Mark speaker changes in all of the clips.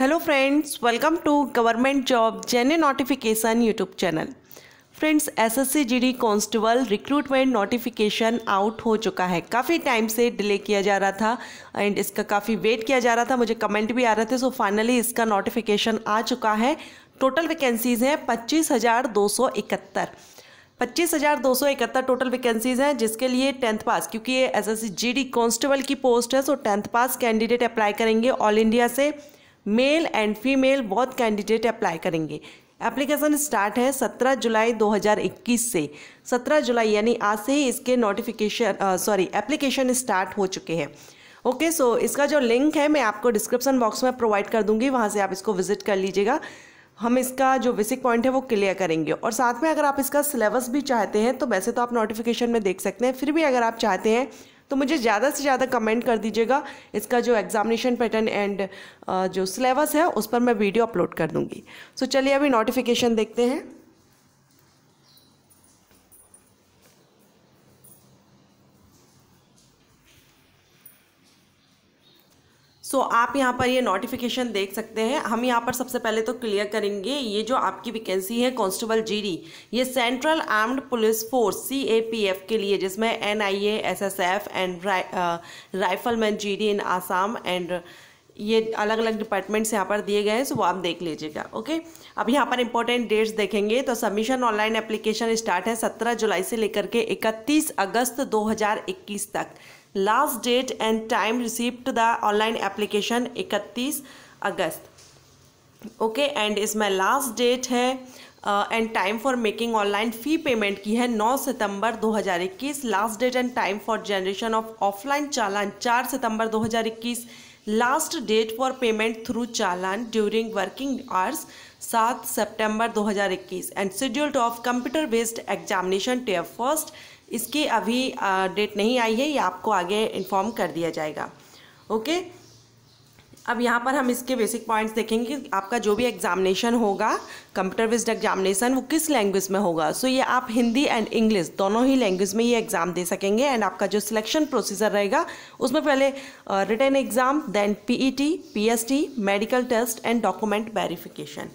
Speaker 1: Hello friends welcome to government job जेने notification YouTube channel friends SSC GD constable recruitment notification out हो चुका है काफ़ी time से डिले किया जा रहा था एंड इसका काफ़ी वेट किया जा रहा था मुझे कमेंट भी आ रहे थे सो फाइनली इसका नोटिफिकेशन आ चुका है टोटल वैकेंसीज़ हैं पच्चीस हज़ार दो सौ इकहत्तर पच्चीस हज़ार दो सौ इकहत्तर टोटल वैकेंसीज़ हैं जिसके लिए टेंथ पास क्योंकि ये एसएससी जीडी कांस्टेबल की पोस्ट है so tenth pass candidate apply करेंगे ऑल इंडिया से मेल एंड फीमेल बहुत कैंडिडेट अप्लाई करेंगे एप्लीकेशन स्टार्ट है 17 जुलाई 2021 से 17 जुलाई यानी आज से ही इसके नोटिफिकेशन सॉरी एप्लीकेशन स्टार्ट हो चुके हैं ओके सो इसका जो लिंक है मैं आपको डिस्क्रिप्शन बॉक्स में प्रोवाइड कर दूंगी वहाँ से आप इसको विजिट कर लीजिएगा हम इसका जो बेसिक पॉइंट है वो क्लियर करेंगे और साथ में अगर आप इसका सिलेबस भी चाहते हैं तो वैसे तो आप नोटिफिकेशन में देख सकते हैं फिर भी अगर आप चाहते हैं तो मुझे ज़्यादा से ज़्यादा कमेंट कर दीजिएगा इसका जो एग्जामिनेशन पैटर्न एंड जो सिलेबस है उस पर मैं वीडियो अपलोड कर दूँगी सो so, चलिए अभी नोटिफिकेशन देखते हैं सो so, आप यहाँ पर ये नोटिफिकेशन देख सकते हैं हम यहाँ पर सबसे पहले तो क्लियर करेंगे ये जो आपकी वैकेंसी है कांस्टेबल जीडी ये central armed police force CAPF के लिए जिसमें NIA SSF and rifleman GD in Assam and ये अलग अलग डिपार्टमेंट्स यहाँ पर दिए गए हैं सो वो आप देख लीजिएगा ओके अब यहाँ पर इंपॉर्टेंट डेट्स देखेंगे तो सबमिशन ऑनलाइन एप्लीकेशन स्टार्ट है 17 जुलाई से लेकर के 31 अगस्त 2021 तक last date and time receipt the online application 31 अगस्त ओके एंड इसमें लास्ट डेट है and time for making online fee payment की है 9 सितंबर 2021 last date and time for generation of offline challan 4 सितंबर 2021 last date for payment through challan during working hours सात सितंबर 2021 and scheduled of computer based examination tier first इसकी अभी date नहीं आई है ये आपको आगे इन्फॉर्म कर दिया जाएगा ओके अब यहाँ पर हम इसके बेसिक पॉइंट्स देखेंगे कि आपका जो भी एग्जामिनेशन होगा कंप्यूटर बेस्ड एग्जामिनेशन वो किस लैंग्वेज में होगा सो so, ये आप हिंदी एंड इंग्लिश दोनों ही लैंग्वेज में ये एग्ज़ाम दे सकेंगे एंड आपका जो सिलेक्शन प्रोसीजर रहेगा उसमें पहले written exam then PET, PST, medical test and document verification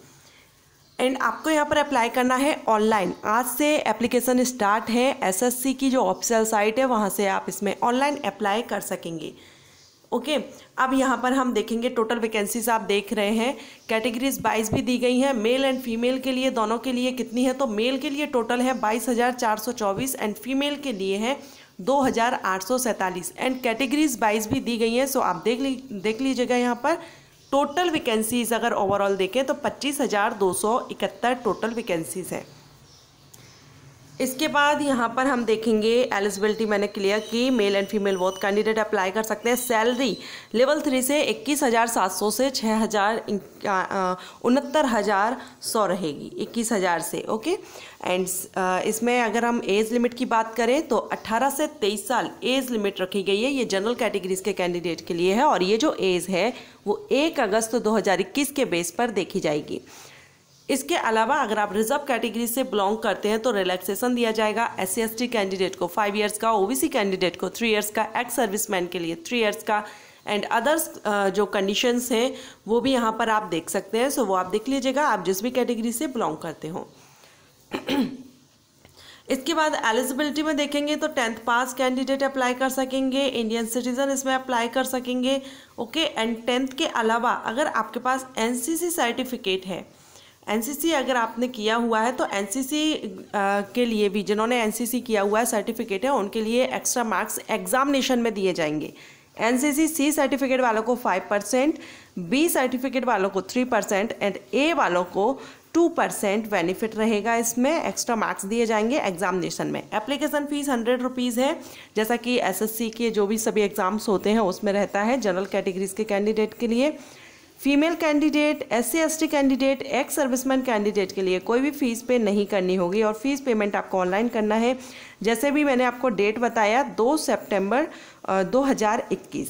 Speaker 1: and आपको यहाँ पर अप्लाई करना है ऑनलाइन आज से एप्लीकेशन स्टार्ट है एसएससी की जो ऑफिशियल साइट है वहाँ से आप इसमें ऑनलाइन अप्लाई कर सकेंगे ओके okay, अब यहाँ पर हम देखेंगे टोटल वैकेंसीज आप देख रहे हैं कैटेगरीज बाईस भी दी गई हैं मेल एंड फीमेल के लिए दोनों के लिए कितनी है तो मेल के लिए टोटल है बाईस हज़ार चार सौ चौबीस एंड फीमेल के लिए है दो हज़ार आठ सौ सैंतालीस एंड कैटेगरीज बाईस भी दी गई हैं सो आप देख ली देख लीजिएगा यहाँ पर टोटल वैकेंसीज़ अगर ओवरऑल देखें तो पच्चीस हज़ार दो सौ इकहत्तर टोटल वैकेंसीज़ हैं इसके बाद यहाँ पर हम देखेंगे एलिजिबिलिटी मैंने क्लियर की male and female both candidate apply कर सकते हैं सैलरी लेवल थ्री से इक्कीस हज़ार सात सौ से छः हज़ार उनहत्तर हज़ार सौ रहेगी इक्कीस हज़ार से ओके एंड इसमें अगर हम एज लिमिट की बात करें तो अट्ठारह से तेईस साल एज लिमिट रखी गई है ये जनरल कैटेगरीज के कैंडिडेट के लिए है और ये जो एज है वो एक अगस्त दो के बेस पर देखी जाएगी इसके अलावा अगर आप रिजर्व कैटेगरी से बिलोंग करते हैं तो रिलैक्सेशन दिया जाएगा एस सी कैंडिडेट को फाइव ईयर्स का ओबीसी कैंडिडेट को थ्री ईयर्स का एक्स सर्विसमैन के लिए थ्री ईयर्स का एंड अदर्स जो कंडीशंस हैं वो भी यहाँ पर आप देख सकते हैं सो वो आप देख लीजिएगा आप जिस भी कैटेगरी से बिलोंग करते हो इसके बाद एलिजिबिलिटी में देखेंगे तो टेंथ पास कैंडिडेट अप्लाई कर सकेंगे इंडियन सिटीजन इसमें अप्लाई कर सकेंगे ओके एंड टेंथ के अलावा अगर आपके पास एनसीसी सर्टिफिकेट है एनसीसी अगर आपने किया हुआ है तो एनसीसी के लिए भी जिन्होंने एनसीसी किया हुआ है सर्टिफिकेट है उनके लिए एक्स्ट्रा मार्क्स एग्जामिनेशन में दिए जाएंगे एनसीसी सी सर्टिफिकेट वालों को फाइव परसेंट बी सर्टिफिकेट वालों को थ्री परसेंट एंड ए वालों को टू परसेंट बेनिफिट रहेगा इसमें एक्स्ट्रा मार्क्स दिए जाएंगे एग्जामिनेशन में एप्लीकेशन फ़ीस हंड्रेड रुपीज़ है जैसा कि एसएससी के जो भी सभी एग्ज़ाम्स होते हैं उसमें रहता है जनरल कैटेगरीज के कैंडिडेट के लिए female candidate S C candidate ex serviceman candidate के लिए कोई भी फीस पे नहीं करनी होगी और फीस पेमेंट आपको ऑनलाइन करना है जैसे भी मैंने आपको डेट बताया 2 सितंबर 2021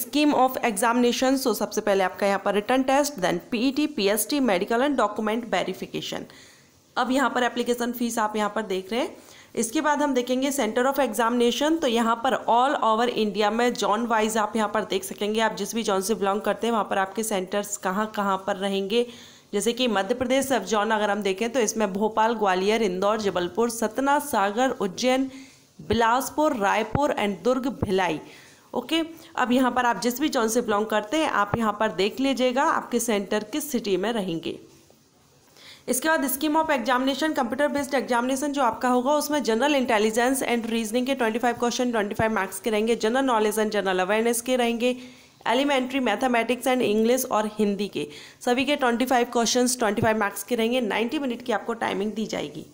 Speaker 1: स्कीम ऑफ एग्जामिनेशन सो सबसे पहले आपका यहाँ पर written test then PET PST medical and document verification अब यहाँ पर एप्लीकेशन फीस आप यहाँ पर देख रहे हैं इसके बाद हम देखेंगे सेंटर ऑफ एग्जामिनेशन तो यहाँ पर ऑल ओवर इंडिया में जॉन वाइज आप यहाँ पर देख सकेंगे आप जिस भी जॉन से बिलोंग करते हैं वहाँ पर आपके सेंटर्स कहाँ कहाँ पर रहेंगे जैसे कि मध्य प्रदेश सब जॉन अगर हम देखें तो इसमें भोपाल ग्वालियर इंदौर जबलपुर सतना सागर उज्जैन बिलासपुर रायपुर एंड दुर्ग भिलाई ओके अब यहाँ पर आप जिस भी जॉन से बिलोंग करते हैं आप यहाँ पर देख लीजिएगा आपके सेंटर किस सिटी में रहेंगे इसके बाद scheme of examination computer based examination जो आपका होगा उसमें जनरल इंटेलिजेंस एंड रीजनिंग के 25 क्वेश्चन 25 मार्क्स के रहेंगे general knowledge and general awareness के रहेंगे एलिमेंट्री मैथमेटिक्स एंड इंग्लिश और हिंदी के सभी के 25 क्वेश्चंस 25 मार्क्स के रहेंगे 90 मिनट की आपको टाइमिंग दी जाएगी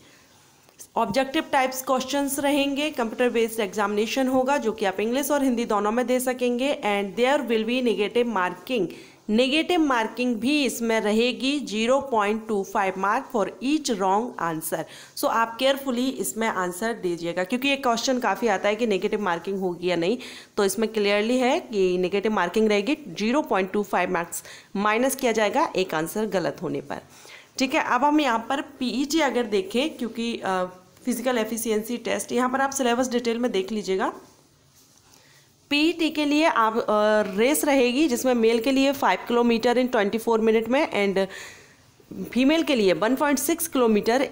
Speaker 1: ऑब्जेक्टिव टाइप्स क्वेश्चंस रहेंगे कंप्यूटर बेस्ड एग्जामिनेशन होगा जो कि आप इंग्लिश और हिंदी दोनों में दे सकेंगे and there will be negative marking negative marking भी इसमें रहेगी 0.25 mark for each wrong answer so आप केयरफुली इसमें आंसर दीजिएगा क्योंकि ये क्वेश्चन काफ़ी आता है कि नेगेटिव मार्किंग होगी या नहीं तो इसमें क्लियरली है कि नेगेटिव मार्किंग रहेगी 0.25 मार्क्स माइनस किया जाएगा एक आंसर गलत होने पर ठीक है अब हम यहाँ पर पी e अगर देखें क्योंकि फिजिकल एफिशियंसी टेस्ट यहाँ पर आप सिलेबस डिटेल में देख लीजिएगा पीईटी e के लिए आप रेस रहेगी जिसमें मेल के लिए five kilometre in twenty four minute में एंड फीमेल के लिए 1.6 किलोमीटर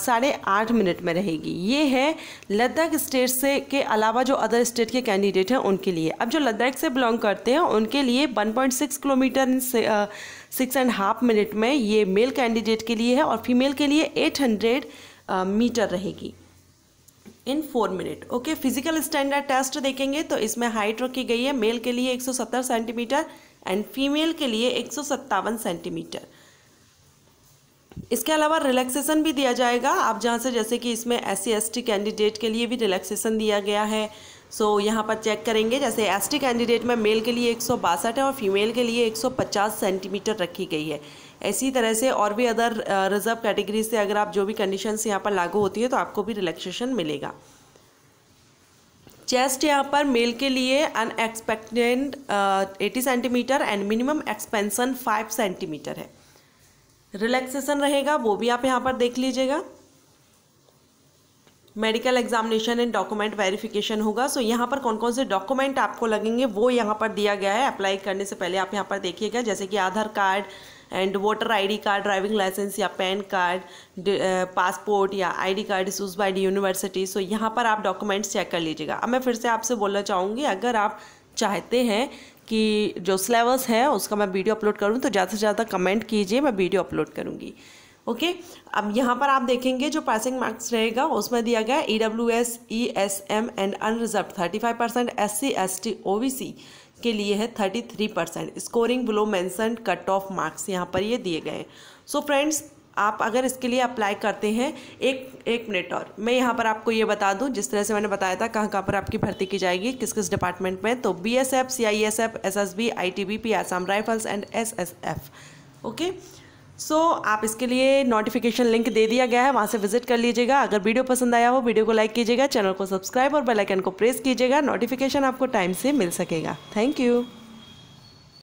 Speaker 1: साढ़े आठ मिनट में रहेगी ये है लद्दाख स्टेट से के अलावा जो अदर स्टेट के कैंडिडेट हैं उनके लिए अब जो लद्दाख से बिलोंग करते हैं उनके लिए 1.6 kilometre in six and half minute में ये मेल कैंडिडेट के लिए है और फीमेल के लिए 800 आ, मीटर रहेगी in four minute okay physical standard test देखेंगे तो इसमें हाइट रखी गई है मेल के लिए 170 सेंटीमीटर एंड फीमेल के लिए एक सेंटीमीटर इसके अलावा रिलैक्सेशन भी दिया जाएगा आप जहाँ से जैसे कि इसमें एस सी कैंडिडेट के लिए भी रिलैक्सेशन दिया गया है सो so, यहाँ पर चेक करेंगे जैसे एस कैंडिडेट में मेल के लिए एक है और फीमेल के लिए पचास सेंटीमीटर रखी गई है इसी तरह से और भी अदर रिजर्व कैटेगरी से अगर आप जो भी कंडीशन यहाँ पर लागू होती है तो आपको भी रिलैक्सेशन मिलेगा चेस्ट यहाँ पर मेल के लिए unexpanded eighty centimetre and minimum expansion five centimetre है रिलैक्सेशन रहेगा वो भी आप यहाँ पर देख लीजिएगा medical examination and document verification होगा सो so, यहाँ पर कौन कौन से डॉक्यूमेंट आपको लगेंगे वो यहाँ पर दिया गया है अप्लाई करने से पहले आप यहाँ पर देखिएगा जैसे कि Aadhaar card and voter ID card driving licence या पैन कार्ड पासपोर्ट या ID card issues by university so यहाँ पर आप डॉक्यूमेंट्स चेक कर लीजिएगा अब मैं फिर से आपसे बोलना चाहूँगी अगर आप चाहते हैं कि जो सिलेबस है उसका मैं वीडियो अपलोड करूँ तो ज़्यादा से ज़्यादा कमेंट कीजिए मैं वीडियो अपलोड करूँगी ओके okay? अब यहाँ पर आप देखेंगे जो पासिंग मार्क्स रहेगा उसमें दिया गया E W S E S M and unreserved thirty five percent S C S T O B C के लिए है thirty three percent scoring below mention cut off marks यहाँ पर ये दिए गए सो फ्रेंड्स आप अगर इसके लिए अप्लाई करते हैं एक एक मिनट और मैं यहाँ पर आपको ये बता दूँ जिस तरह से मैंने बताया था कहाँ कहाँ पर आपकी भर्ती की जाएगी किस किस डिपार्टमेंट में तो B S F C I S F S S B I T B P Assam rifles and S S F okay so so, आप इसके लिए नोटिफिकेशन लिंक दे दिया गया है वहाँ से विजिट कर लीजिएगा अगर वीडियो पसंद आया हो वीडियो को लाइक कीजिएगा चैनल को सब्सक्राइब और बेल आइकन को प्रेस कीजिएगा नोटिफिकेशन आपको टाइम से मिल सकेगा थैंक यू